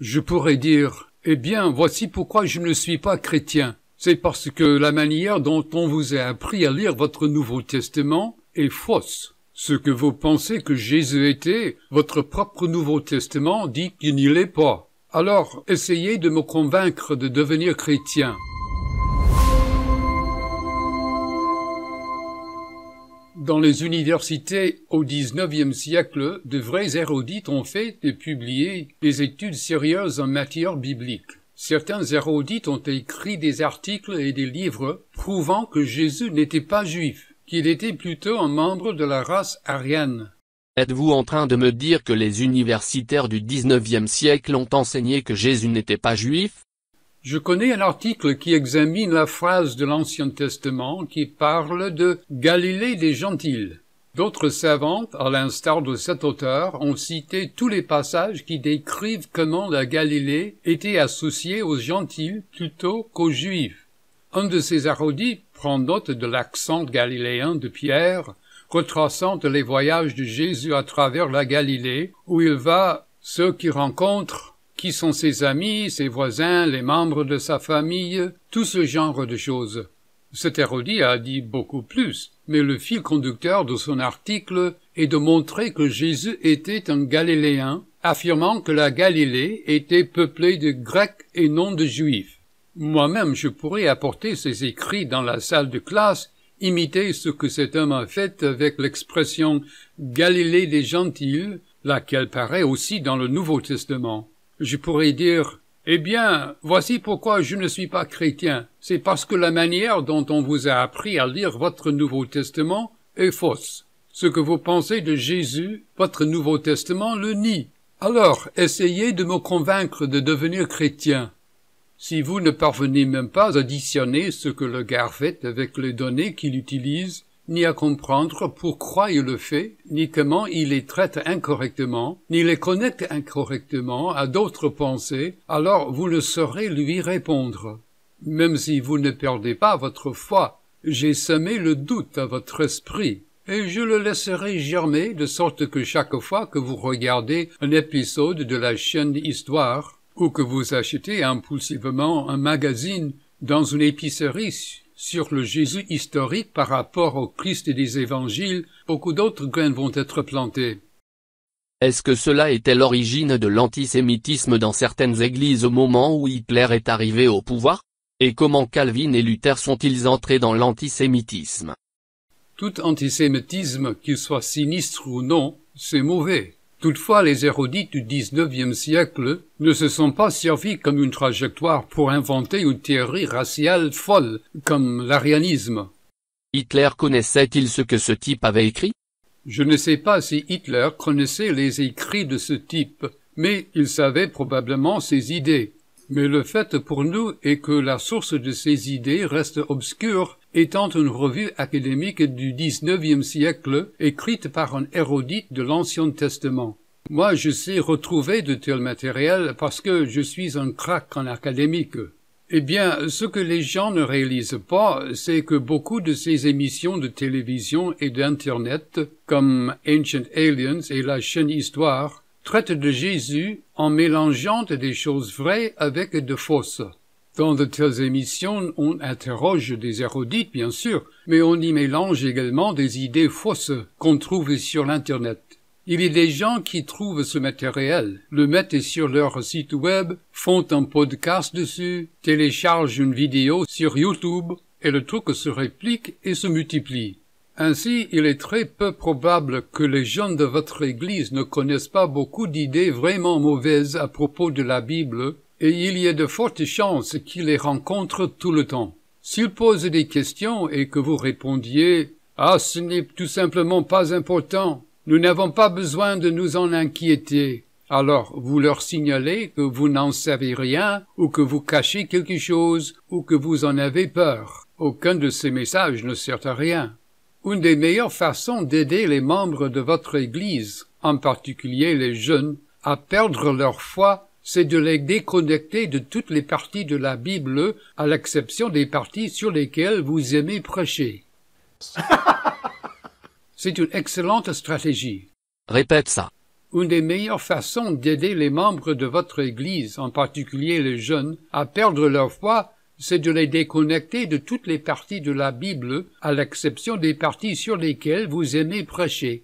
Je pourrais dire, eh bien, voici pourquoi je ne suis pas chrétien. C'est parce que la manière dont on vous a appris à lire votre Nouveau Testament est fausse. Ce que vous pensez que Jésus était, votre propre Nouveau Testament dit qu'il n'y l'est pas. Alors, essayez de me convaincre de devenir chrétien. Dans les universités au XIXe siècle, de vrais érudits ont fait et publié des études sérieuses en matière biblique. Certains érudits ont écrit des articles et des livres prouvant que Jésus n'était pas juif, qu'il était plutôt un membre de la race arienne. Êtes-vous en train de me dire que les universitaires du XIXe siècle ont enseigné que Jésus n'était pas juif je connais un article qui examine la phrase de l'Ancien Testament qui parle de Galilée des Gentiles. D'autres savants, à l'instar de cet auteur, ont cité tous les passages qui décrivent comment la Galilée était associée aux gentils plutôt qu'aux Juifs. Un de ces arrodis prend note de l'accent galiléen de Pierre, retraçant les voyages de Jésus à travers la Galilée, où il va « ceux qui rencontrent qui sont ses amis, ses voisins, les membres de sa famille, tout ce genre de choses. Cet érudit a dit beaucoup plus, mais le fil conducteur de son article est de montrer que Jésus était un Galiléen, affirmant que la Galilée était peuplée de Grecs et non de Juifs. Moi-même, je pourrais apporter ces écrits dans la salle de classe, imiter ce que cet homme a fait avec l'expression Galilée des Gentils », laquelle paraît aussi dans le Nouveau Testament. Je pourrais dire Eh bien, voici pourquoi je ne suis pas chrétien. C'est parce que la manière dont on vous a appris à lire votre Nouveau Testament est fausse. Ce que vous pensez de Jésus, votre Nouveau Testament le nie. Alors, essayez de me convaincre de devenir chrétien. Si vous ne parvenez même pas à additionner ce que le gars fait avec les données qu'il utilise, ni à comprendre pourquoi il le fait, ni comment il les traite incorrectement, ni les connecte incorrectement à d'autres pensées, alors vous ne saurez lui répondre. Même si vous ne perdez pas votre foi, j'ai semé le doute à votre esprit, et je le laisserai germer de sorte que chaque fois que vous regardez un épisode de la chaîne Histoire, ou que vous achetez impulsivement un magazine dans une épicerie sur le Jésus historique par rapport au Christ des évangiles, beaucoup d'autres graines vont être plantées. Est-ce que cela était l'origine de l'antisémitisme dans certaines églises au moment où Hitler est arrivé au pouvoir Et comment Calvin et Luther sont-ils entrés dans l'antisémitisme Tout antisémitisme, qu'il soit sinistre ou non, c'est mauvais. Toutefois, les érudits du XIXe siècle ne se sont pas servis comme une trajectoire pour inventer une théorie raciale folle, comme l'arianisme. Hitler connaissait-il ce que ce type avait écrit Je ne sais pas si Hitler connaissait les écrits de ce type, mais il savait probablement ses idées. Mais le fait pour nous est que la source de ces idées reste obscure, étant une revue académique du XIXe siècle écrite par un érudite de l'Ancien Testament. Moi, je sais retrouver de tels matériels parce que je suis un crack en académique. Eh bien, ce que les gens ne réalisent pas, c'est que beaucoup de ces émissions de télévision et d'Internet, comme Ancient Aliens et la chaîne Histoire, traite de Jésus en mélangeant des choses vraies avec de fausses. Dans de telles émissions, on interroge des érudits, bien sûr, mais on y mélange également des idées fausses qu'on trouve sur l'Internet. Il y a des gens qui trouvent ce matériel, le mettent sur leur site web, font un podcast dessus, téléchargent une vidéo sur YouTube, et le truc se réplique et se multiplie. Ainsi, il est très peu probable que les gens de votre Église ne connaissent pas beaucoup d'idées vraiment mauvaises à propos de la Bible, et il y a de fortes chances qu'ils les rencontrent tout le temps. S'ils posent des questions et que vous répondiez « Ah, ce n'est tout simplement pas important, nous n'avons pas besoin de nous en inquiéter », alors vous leur signalez que vous n'en savez rien, ou que vous cachez quelque chose, ou que vous en avez peur. Aucun de ces messages ne sert à rien. Une des meilleures façons d'aider les membres de votre Église, en particulier les jeunes, à perdre leur foi, c'est de les déconnecter de toutes les parties de la Bible, à l'exception des parties sur lesquelles vous aimez prêcher. C'est une excellente stratégie. Répète ça. Une des meilleures façons d'aider les membres de votre Église, en particulier les jeunes, à perdre leur foi, c'est de les déconnecter de toutes les parties de la Bible, à l'exception des parties sur lesquelles vous aimez prêcher.